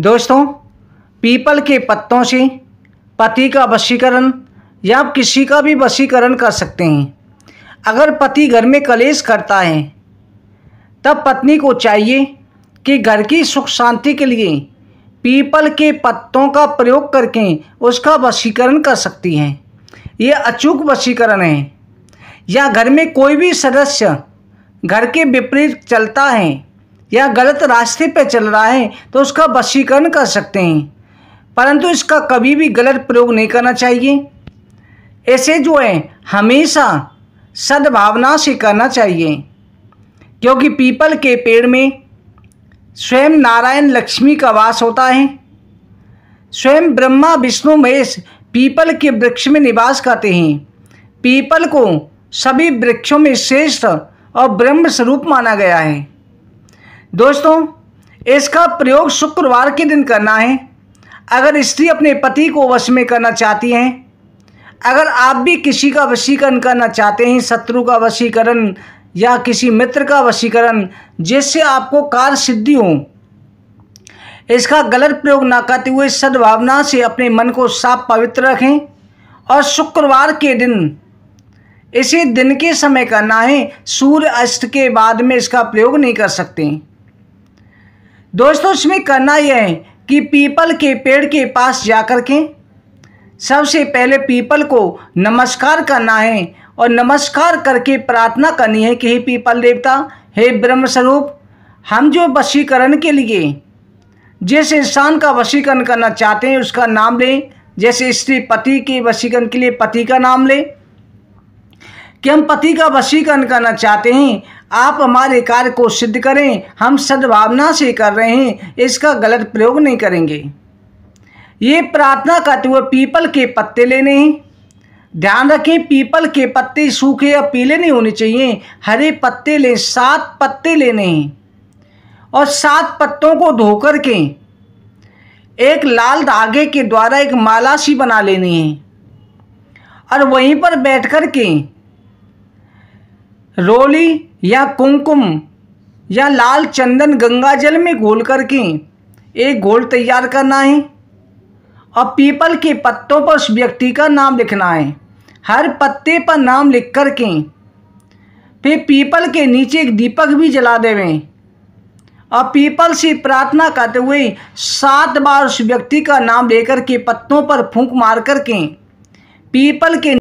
दोस्तों पीपल के पत्तों से पति का वशीकरण या आप किसी का भी वशीकरण कर सकते हैं अगर पति घर में कलेश करता है तब पत्नी को चाहिए कि घर की सुख शांति के लिए पीपल के पत्तों का प्रयोग करके उसका वशीकरण कर सकती हैं ये अचूक वशीकरण है या घर में कोई भी सदस्य घर के विपरीत चलता है या गलत रास्ते पर चल रहा है तो उसका वशीकरण कर सकते हैं परंतु इसका कभी भी गलत प्रयोग नहीं करना चाहिए ऐसे जो है हमेशा सद्भावना से करना चाहिए क्योंकि पीपल के पेड़ में स्वयं नारायण लक्ष्मी का वास होता है स्वयं ब्रह्मा विष्णु महेश पीपल के वृक्ष में निवास करते हैं पीपल को सभी वृक्षों में श्रेष्ठ और ब्रह्म स्वरूप माना गया है दोस्तों इसका प्रयोग शुक्रवार के दिन करना है अगर स्त्री अपने पति को वश में करना चाहती हैं अगर आप भी किसी का वशीकरण करना चाहते हैं शत्रु का वशीकरण या किसी मित्र का वशीकरण जिससे आपको कार्य सिद्धि हो इसका गलत प्रयोग ना करते हुए सद्भावना से अपने मन को साफ पवित्र रखें और शुक्रवार के दिन इसे दिन के समय करना है सूर्य अस्त के बाद में इसका प्रयोग नहीं कर सकते दोस्तों इसमें करना यह है कि पीपल के पेड़ के पास जाकर के सबसे पहले पीपल को नमस्कार करना है और नमस्कार करके प्रार्थना करनी है कि हे पीपल देवता हे ब्रह्मस्वरूप हम जो वशीकरण के लिए जिस इंसान का वशीकरण करना चाहते हैं उसका नाम लें जैसे स्त्री पति के वशीकरण के लिए पति का नाम लें कि हम पति का वशीकरण करना चाहते हैं आप हमारे कार्य को सिद्ध करें हम सद्भावना से कर रहे हैं इसका गलत प्रयोग नहीं करेंगे ये प्रार्थना करते हुए पीपल के पत्ते लेने हैं ध्यान रखें पीपल के पत्ते सूखे या पीले नहीं होने चाहिए हरे पत्ते लें सात पत्ते लेने हैं और सात पत्तों को धोकर के एक लाल धागे के द्वारा एक माला सी बना लेनी है और वहीं पर बैठ कर के रोली या कुमकुम या लाल चंदन गंगा जल में घोल करके एक घोल तैयार करना है और पीपल के पत्तों पर उस व्यक्ति का नाम लिखना है हर पत्ते पर नाम लिख कर के फिर पीपल के नीचे एक दीपक भी जला देवें और पीपल से प्रार्थना करते हुए सात बार उस व्यक्ति का नाम लेकर के पत्तों पर फूंक मार करके पीपल के